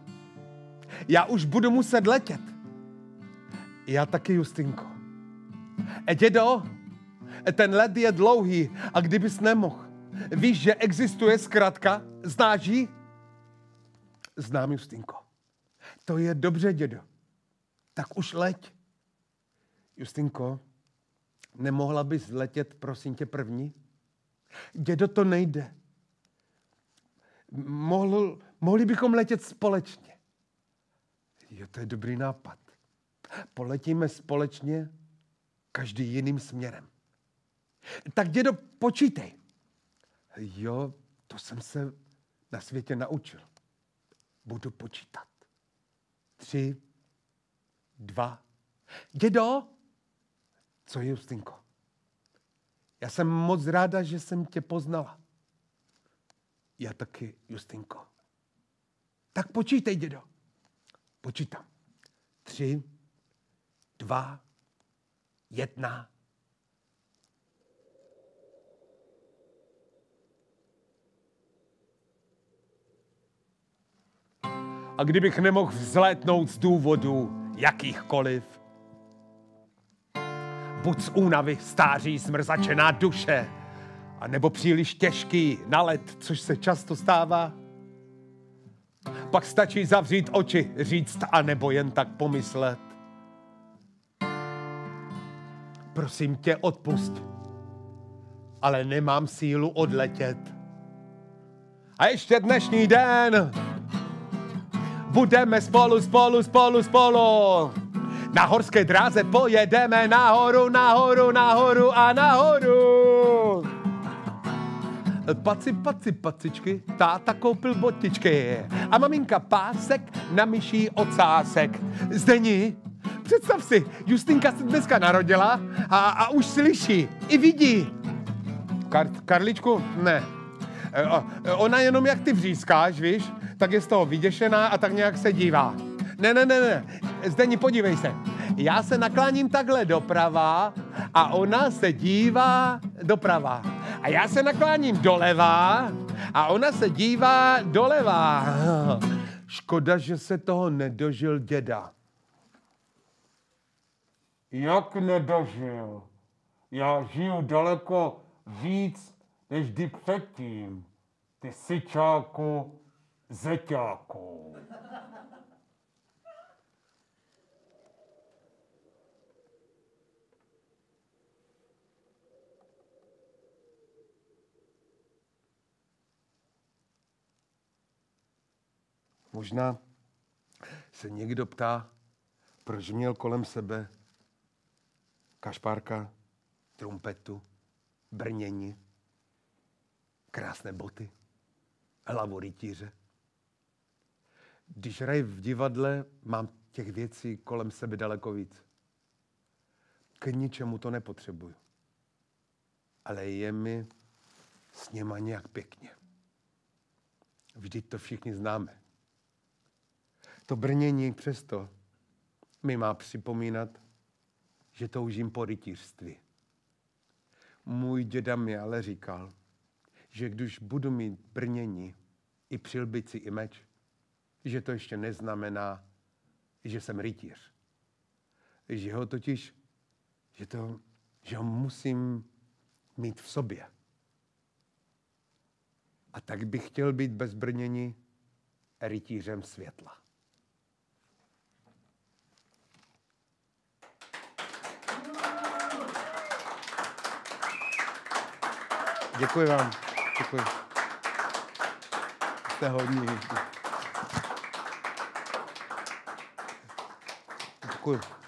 já už budu muset letět. Já taky, Justinko. E, dědo, e, ten led je dlouhý a kdybys nemohl, víš, že existuje zkratka? Znáš ji? Znám, Justinko. To je dobře, dědo. Tak už leď. Justinko, nemohla bys letět, prosím tě, první? Dědo, to nejde. Mohl, Mohli bychom letět společně. Jo, to je dobrý nápad. Poletíme společně každý jiným směrem. Tak dědo, počítej. Jo, to jsem se na světě naučil. Budu počítat. Tři, dva. Dědo, co je, Justinko? Já jsem moc ráda, že jsem tě poznala. Já taky, Justinko. Tak počítej, dědo. Počítám. Tři, dva, jedna. A kdybych nemohl vzlétnout z důvodu jakýchkoliv, buď z únavy stáří zmrzačená duše, anebo příliš těžký nalet, což se často stává, pak stačí zavřít oči, říct a nebo jen tak pomyslet. Prosím tě, odpust, ale nemám sílu odletět. A ještě dnešní den budeme spolu, spolu, spolu, spolu. Na horské dráze pojedeme nahoru, nahoru, nahoru a nahoru. Paci, paci, pacičky, táta koupil botičky a maminka pásek na myší ocásek. Zdení, představ si, Justinka se dneska narodila a, a už slyší i vidí. Kar, Karličku, ne. E, e, ona jenom jak ty vřískáš, víš, tak je z toho vyděšená a tak nějak se dívá. Ne, ne, ne, ne. Zdení, podívej se. Já se nakláním takhle doprava a ona se dívá doprava. A já se nakláním doleva a ona se dívá doleva. Škoda, že se toho nedožil děda. Jak nedožil? Já žiju daleko víc než kdy předtím. Ty sičáku, zeťáku. Možná se někdo ptá, proč měl kolem sebe kašpárka, trumpetu, brnění, krásné boty, hlavu rytíře. Když hraji v divadle, mám těch věcí kolem sebe daleko víc. K ničemu to nepotřebuju. Ale je mi s něma nějak pěkně. Vždyť to všichni známe to brnění přesto mi má připomínat, že toužím po rytířství. Můj děda mi ale říkal, že když budu mít brnění, i přilbici, i meč, že to ještě neznamená, že jsem rytíř. Že ho totiž, že, to, že ho musím mít v sobě. A tak bych chtěl být bez brnění rytířem světla. Děkuji vám. Děkuji. Jste hodní. Děkuji.